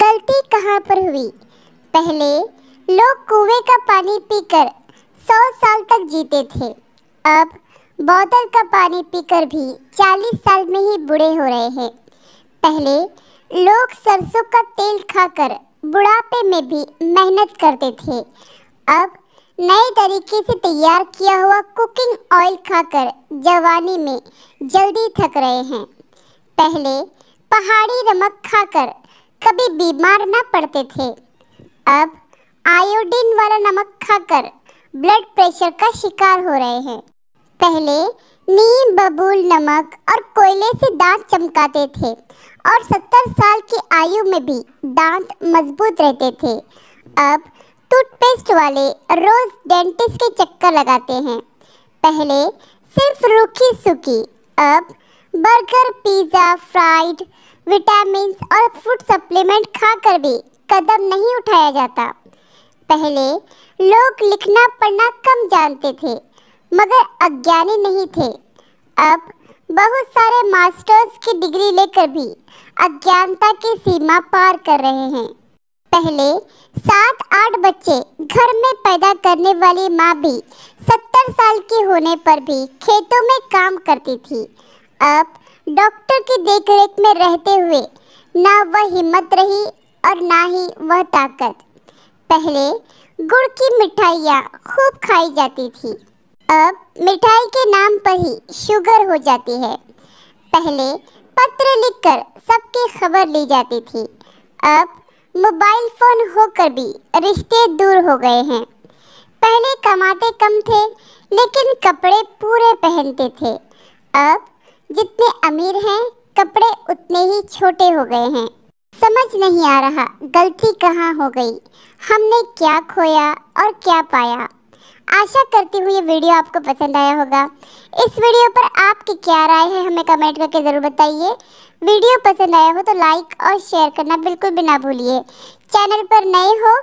गलती कहाँ पर हुई पहले लोग कुएं का पानी पीकर सौ साल तक जीते थे अब बोतल का पानी पीकर भी चालीस साल में ही बूढ़े हो रहे हैं पहले लोग सरसों का तेल खाकर बुढ़ापे में भी मेहनत करते थे अब नए तरीके से तैयार किया हुआ कुकिंग ऑयल खाकर जवानी में जल्दी थक रहे हैं पहले पहाड़ी नमक खाकर कभी बीमार ना पड़ते थे अब आयोडीन वाला नमक खाकर ब्लड प्रेशर का शिकार हो रहे हैं पहले नीम बबूल नमक और कोयले से दांत चमकाते थे और सत्तर साल की आयु में भी दांत मजबूत रहते थे अब टूथपेस्ट वाले रोज डेंटिस्ट के चक्कर लगाते हैं पहले सिर्फ रूखी सूखी अब बर्गर पिज़्ज़ा फ्राइड विटामिन और फूड सप्लीमेंट खाकर भी कदम नहीं उठाया जाता पहले लोग लिखना पढ़ना कम जानते थे मगर अज्ञानी नहीं थे अब बहुत सारे मास्टर्स की डिग्री लेकर भी अज्ञानता की सीमा पार कर रहे हैं पहले सात आठ बच्चे घर में पैदा करने वाली माँ भी सत्तर साल की होने पर भी खेतों में काम करती थी अब डॉक्टर की देखरेख में रहते हुए ना वह हिम्मत रही और ना ही वह ताकत पहले गुड़ की मिठाइयाँ खूब खाई जाती थी अब मिठाई के नाम पर ही शुगर हो जाती है पहले पत्र लिखकर सबकी खबर ली जाती थी अब मोबाइल फ़ोन होकर भी रिश्ते दूर हो गए हैं पहले कमाते कम थे लेकिन कपड़े पूरे पहनते थे अब जितने अमीर हैं कपड़े उतने ही छोटे हो गए हैं समझ नहीं आ रहा गलती कहाँ हो गई हमने क्या खोया और क्या पाया आशा करती हूँ ये वीडियो आपको पसंद आया होगा इस वीडियो पर आपकी क्या राय है हमें कमेंट करके ज़रूर बताइए वीडियो पसंद आया हो तो लाइक और शेयर करना बिल्कुल भी ना भूलिए चैनल पर नए हो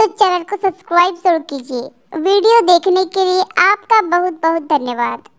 तो चैनल को सब्सक्राइब ज़रूर कीजिए वीडियो देखने के लिए आपका बहुत बहुत धन्यवाद